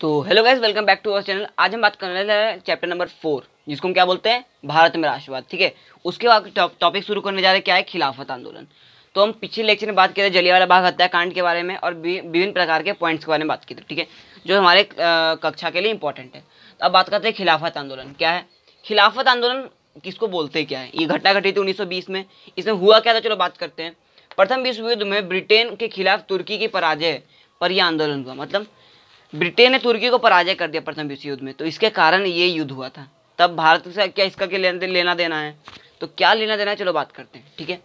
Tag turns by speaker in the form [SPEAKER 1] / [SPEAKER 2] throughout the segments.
[SPEAKER 1] तो hello guys welcome back to our channel आज हम बात करने रहे हैं चैप्टर नंबर फोर जिसको हम क्या बोलते हैं भारत में राष्ट्रवाद ठीक है उसके बाद टॉपिक शुरू करने जा रहे हैं क्या है खिलाफत आंदोलन तो हम पिछले लेक्चर में बात करते जलियावाला बाग हत्याकांड के बारे में और विभिन्न प्रकार के पॉइंट्स के बारे में बात की थी ठीक है जो हमारे कक्षा के लिए इंपॉर्टेंट है तो अब बात करते हैं खिलाफत आंदोलन क्या है खिलाफत आंदोलन किसको बोलते क्या है ये घटना घटी थी उन्नीस में इसमें हुआ क्या था चलो बात करते हैं प्रथम विश्व युद्ध में ब्रिटेन के खिलाफ तुर्की की पराजय पर यह आंदोलन हुआ मतलब ब्रिटेन ने तुर्की को पराजय कर दिया प्रथम विश्व युद्ध में तो इसके कारण ये युद्ध हुआ था तब भारत से क्या इसका क्या लेना लेना देना है तो क्या लेना देना है चलो बात करते हैं ठीक है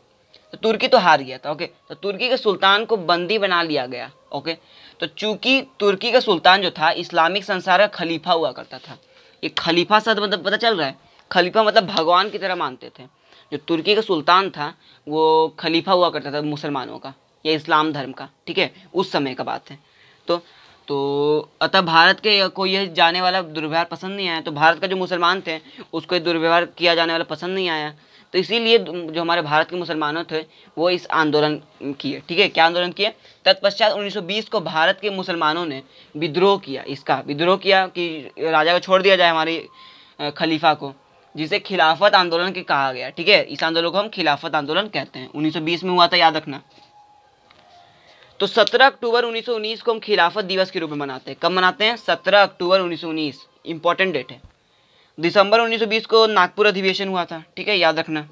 [SPEAKER 1] तो तुर्की तो हार गया था ओके तो तुर्की के सुल्तान को बंदी बना लिया गया ओके तो चूंकि तुर्की का सुल्तान जो था इस्लामिक संसार का खलीफा हुआ करता था ये खलीफा सा मतलब पता चल रहा है खलीफा मतलब भगवान की तरह मानते थे जो तुर्की का सुल्तान था वो खलीफा हुआ करता था मुसलमानों का या इस्लाम धर्म का ठीक है उस समय का बात है तो तो अतः भारत के को ये जाने वाला दुर्व्यवहार पसंद नहीं आया तो भारत का जो मुसलमान थे उसको ये दुर्व्यवहार किया जाने वाला पसंद नहीं आया तो इसीलिए जो हमारे भारत के मुसलमानों थे वो इस आंदोलन किए ठीक है क्या आंदोलन किए तत्पश्चात 1920 को भारत के मुसलमानों ने विद्रोह किया इसका विद्रोह किया कि राजा को छोड़ दिया जाए हमारी खलीफा को जिसे खिलाफत आंदोलन के कहा गया ठीक है इस आंदोलन को हम खिलाफत आंदोलन कहते हैं 1920 में हुआ था याद रखना तो 17 अक्टूबर 1919 को हम खिलाफत दिवस के रूप में मनाते हैं कब मनाते हैं 17 अक्टूबर 1919 इंपॉर्टेंट डेट है दिसंबर 1920 को नागपुर अधिवेशन हुआ था ठीक है याद रखना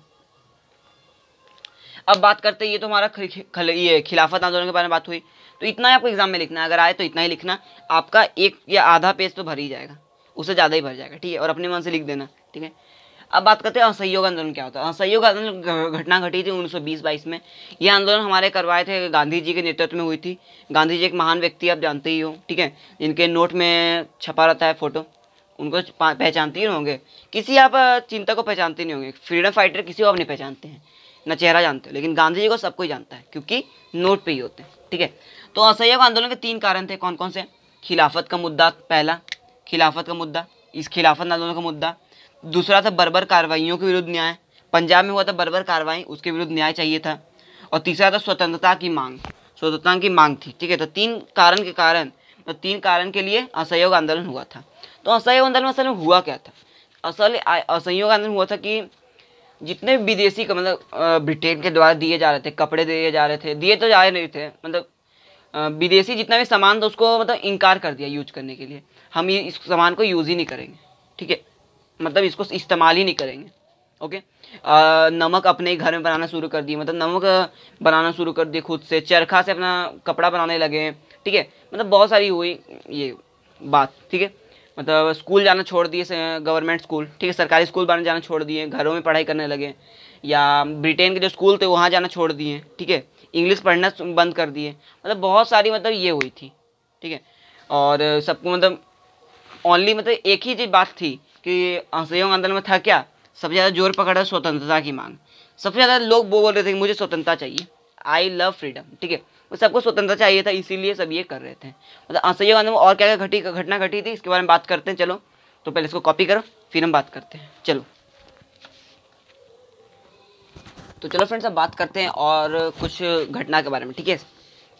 [SPEAKER 1] अब बात करते हैं ये तो हमारा खल, खल, ये खिलाफत आंदोलन के बारे में बात हुई तो इतना ही आपको एग्जाम में लिखना है अगर आए तो इतना ही लिखना आपका एक या आधा पेज तो भर ही जाएगा उससे ज़्यादा ही भर जाएगा ठीक है और अपने मन से लिख देना ठीक है अब बात करते हैं असहयोग आंदोलन क्या होता है असहयोग आंदोलन घटना घटी थी 1920-22 में ये आंदोलन हमारे करवाए थे गांधी जी के नेतृत्व में हुई थी गांधी जी एक महान व्यक्ति आप जानते ही हो ठीक है जिनके नोट में छपा रहता है फोटो उनको पहचानते ही होंगे किसी आप चिंता को पहचानते नहीं होंगे फ्रीडम फाइटर किसी को आप नहीं पहचानते हैं ना चेहरा जानते हो लेकिन गांधी जी को सबको जानता है क्योंकि नोट पे ही होते हैं ठीक है तो असहयोग आंदोलन के तीन कारण थे कौन कौन से खिलाफत का मुद्दा पहला खिलाफत का मुद्दा इस खिलाफत आंदोलन का मुद्दा दूसरा था बर्बर कार्रवाइयों के विरुद्ध न्याय पंजाब में हुआ था बर्बर कार्रवाई उसके विरुद्ध न्याय चाहिए था और तीसरा था स्वतंत्रता की मांग स्वतंत्रता की मांग थी ठीक है तो तीन कारण के कारण तो तीन कारण के लिए असहयोग आंदोलन हुआ था तो असहयोग आंदोलन असल में हुआ क्या था असल असहयोग आंदोलन हुआ था कि जितने विदेशी का मतलब ब्रिटेन के द्वारा दिए जा रहे थे कपड़े दिए जा रहे थे दिए तो जा रहे थे मतलब विदेशी जितना भी सामान था उसको मतलब इनकार कर दिया यूज करने के लिए हम इस सामान को यूज़ ही नहीं करेंगे ठीक है मतलब इसको इस्तेमाल ही नहीं करेंगे ओके आ, नमक अपने घर में बनाना शुरू कर दिए मतलब नमक बनाना शुरू कर दिए खुद से चरखा से अपना कपड़ा बनाने लगे ठीक है मतलब बहुत सारी हुई ये बात ठीक है मतलब स्कूल जाना छोड़ दिए गवर्नमेंट स्कूल ठीक है सरकारी स्कूल बनाने जाना छोड़ दिए घरों में पढ़ाई करने लगे या ब्रिटेन के जो स्कूल थे वहाँ जाना छोड़ दिए ठीक है इंग्लिश पढ़ना बंद कर दिए मतलब बहुत सारी मतलब ये हुई थी ठीक है और सबको मतलब ओनली मतलब एक ही चीज़ बात थी कि असहयोग आंदोलन में था क्या सबसे ज़्यादा जोर पकड़ा स्वतंत्रता की मांग सबसे ज़्यादा लोग वो बोल रहे थे कि मुझे स्वतंत्रता चाहिए आई लव फ्रीडम ठीक है वो सबको स्वतंत्रता चाहिए था इसीलिए सब ये कर रहे थे मतलब असहयोग आंदोलन और क्या क्या घटी घटना घटी थी इसके बारे में बात करते हैं चलो तो पहले इसको कॉपी करो फिर हम बात करते हैं चलो तो चलो फ्रेंड्स अब बात करते हैं और कुछ घटना के बारे में ठीक है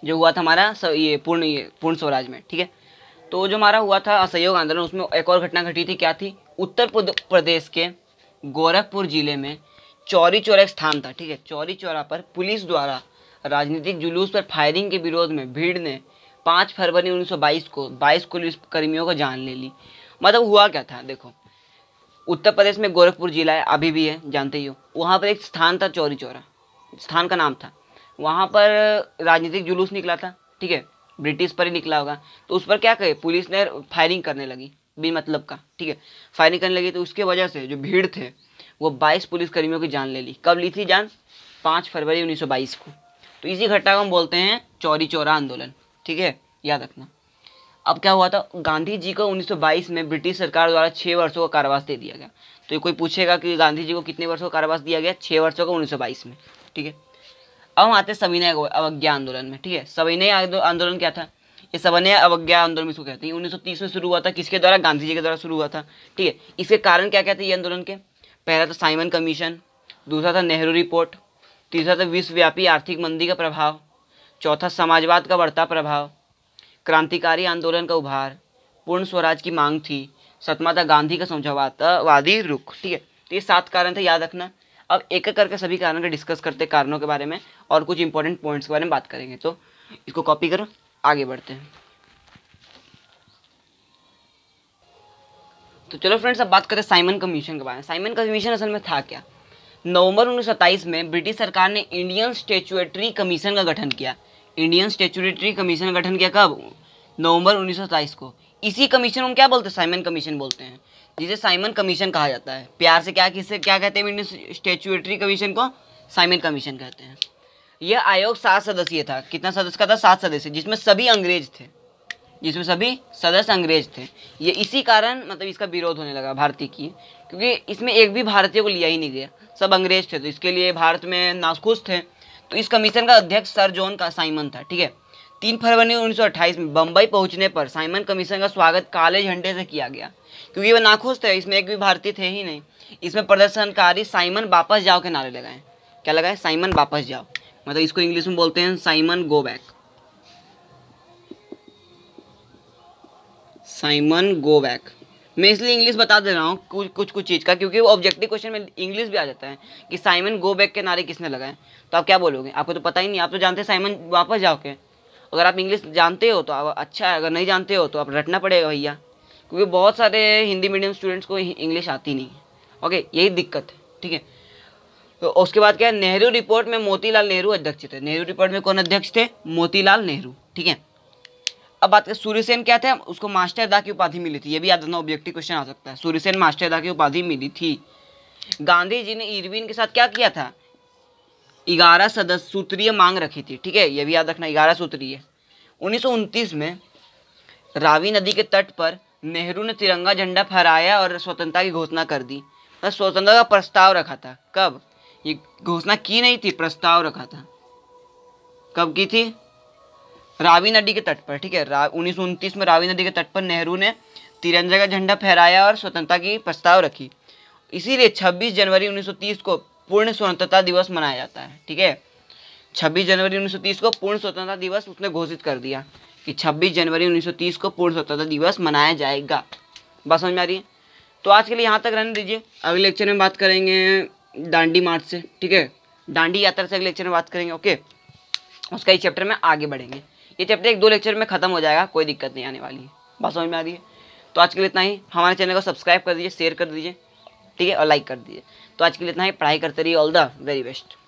[SPEAKER 1] जो हुआ था हमारा ये पूर्ण ये पूर्ण स्वराज में ठीक है तो जो हमारा हुआ था असहयोग आंदोलन उसमें एक और घटना घटी थी क्या थी उत्तर प्रदेश के गोरखपुर जिले में चौरी चौरा एक स्थान था ठीक है चौरी चौरा पर पुलिस द्वारा राजनीतिक जुलूस पर फायरिंग के विरोध में भीड़ ने 5 फरवरी 1922 को 22 पुलिस कर्मियों को जान ले ली मतलब हुआ क्या था देखो उत्तर प्रदेश में गोरखपुर जिला है अभी भी है जानते ही हो वहाँ पर एक स्थान था चौरी चौरा स्थान का नाम था वहाँ पर राजनीतिक जुलूस निकला था ठीक है ब्रिटिश पर ही निकला होगा तो उस पर क्या कहे पुलिस ने फायरिंग करने लगी बिन मतलब का ठीक है फायरिंग करने लगी तो उसके वजह से जो भीड़ थे वो 22 पुलिसकर्मियों की जान ले ली कब ली थी जान 5 फरवरी 1922 को तो इसी घटना को हम बोलते हैं चौरी चौरा आंदोलन ठीक है याद रखना अब क्या हुआ था गांधी जी को 1922 में ब्रिटिश सरकार द्वारा छः वर्षों का कारावास दे दिया गया तो ये कोई पूछेगा कि गांधी जी को कितने वर्षों का कारावास दिया गया छः वर्षों का 1922 में ठीक है अब हम आते हैं सविनय अवज्ञा आंदोलन में ठीक है सविनय आंदोलन क्या था ये सवन्य अवज्ञा आंदोलन इसको कहते हैं 1930 में शुरू हुआ था किसके द्वारा गांधी जी के द्वारा शुरू हुआ था ठीक है इसके कारण क्या कहते हैं ये आंदोलन के पहला था साइमन कमीशन दूसरा था नेहरू रिपोर्ट तीसरा था विश्वव्यापी आर्थिक मंदी का प्रभाव चौथा समाजवाद का बढ़ता प्रभाव क्रांतिकारी आंदोलन का उभार पूर्ण स्वराज की मांग थी सतमा था गांधी का समझौतावादी रुख ठीक है तो ये सात कारण थे याद रखना अब एक एक करके सभी कारणों का डिस्कस करते कारणों के बारे में और कुछ इंपॉर्टेंट पॉइंट्स के बारे में बात करेंगे तो इसको कॉपी करो आगे बढ़ते हैं तो चलो फ्रेंड्स अब बात करते हैं साइमन कमीशन के बारे में साइमन कमीशन असल में था क्या नवंबर उन्नीस में ब्रिटिश सरकार ने इंडियन स्टेचुएटरी कमीशन का गठन किया इंडियन स्टेचुएटरी कमीशन का गठन किया कब नवंबर उन्नीस को इसी कमीशन हम क्या बोलते हैं साइमन कमीशन बोलते हैं जिसे साइमन कमीशन कहा जाता है प्यार से क्या किससे क्या कहते हैं इंडियन स्टेचुएटरी कमीशन को साइमन कमीशन कहते हैं यह आयोग सात सदस्यीय था कितना सदस्य का था सात सदस्य जिसमें सभी अंग्रेज थे जिसमें सभी सदस्य अंग्रेज थे ये इसी कारण मतलब इसका विरोध होने लगा भारतीय की क्योंकि इसमें एक भी भारतीय को लिया ही नहीं गया सब अंग्रेज थे तो इसके लिए भारत में नाखुश थे तो इस कमीशन का अध्यक्ष सर जॉन का साइमन था ठीक है तीन फरवरी 1928 में बम्बई पहुंचने पर साइमन कमीशन का स्वागत काले झंडे से किया गया क्योंकि वह नाखुश थे इसमें एक भी भारतीय थे ही नहीं इसमें प्रदर्शनकारी साइमन वापस जाओ के नारे लगाए क्या लगाए साइमन वापस जाओ मतलब इसको इंग्लिश में बोलते हैं Simon go back Simon go back मैं इसलिए इंग्लिश बता दे रहा हूँ कुछ कुछ कुछ चीज़ का क्योंकि वो ऑब्जेक्टिव क्वेश्चन में इंग्लिश भी आ जाता है कि साइमन गो बैक के नारे किसने लगाए तो आप क्या बोलोगे आपको तो पता ही नहीं आप तो जानते हैं साइमन वापस जाओ के अगर आप इंग्लिश जानते हो तो आप अच्छा है अगर नहीं जानते हो तो आप रटना पड़ेगा भैया क्योंकि बहुत सारे हिंदी मीडियम स्टूडेंट्स को इंग्लिश आती नहीं है ओके यही दिक्कत है ठीक है तो उसके बाद क्या है नेहरू रिपोर्ट में मोतीलाल नेहरू अध्यक्ष थे नेहरू रिपोर्ट में कौन अध्यक्ष थे मोतीलाल नेहरू ठीक है अब बात करें सूर्यसेन क्या थे उसको मास्टर दा की उपाधि मिली थी ये भी याद रखना ऑब्जेक्टिव क्वेश्चन आ सकता है सूर्यसेन मास्टर दा की उपाधि मिली थी गांधी जी ने इरविन के साथ क्या किया था ग्यारह सदस्य सूत्रीय मांग रखी थी ठीक है ये भी याद रखना ग्यारह सूत्रीय उन्नीस में रावी नदी के तट पर नेहरू ने तिरंगा झंडा फहराया और स्वतंत्रता की घोषणा कर दी मतलब स्वतंत्रता का प्रस्ताव रखा था कब ये घोषणा की नहीं थी प्रस्ताव रखा था कब की थी रावी नदी के तट पर ठीक है रा उन्नीस में रावी नदी के तट पर नेहरू ने तिरंजा का झंडा फहराया और स्वतंत्रता की प्रस्ताव रखी इसीलिए 26 जनवरी 1930 को पूर्ण स्वतंत्रता दिवस मनाया जाता है ठीक है 26 जनवरी 1930 को पूर्ण स्वतंत्रता दिवस उसने घोषित कर दिया कि 26 जनवरी 1930 को पूर्ण स्वतंत्रता दिवस मनाया जाएगा बस समझ में आ रही है तो आज के लिए यहाँ तक रहने दीजिए अगले लेक्चर में बात करेंगे दांडी मार्च से ठीक है दांडी यात्रा से अगले लेक्चर में बात करेंगे ओके उसका ही चैप्टर में आगे बढ़ेंगे ये चैप्टर एक दो लेक्चर में खत्म हो जाएगा कोई दिक्कत नहीं आने वाली है बात समझ में आ रही है तो आज के लिए इतना ही हमारे चैनल को सब्सक्राइब कर दीजिए शेयर कर दीजिए ठीक है और लाइक कर दीजिए तो आज के लिए इतना ही पढ़ाई करते रहिए ऑल द वेरी बेस्ट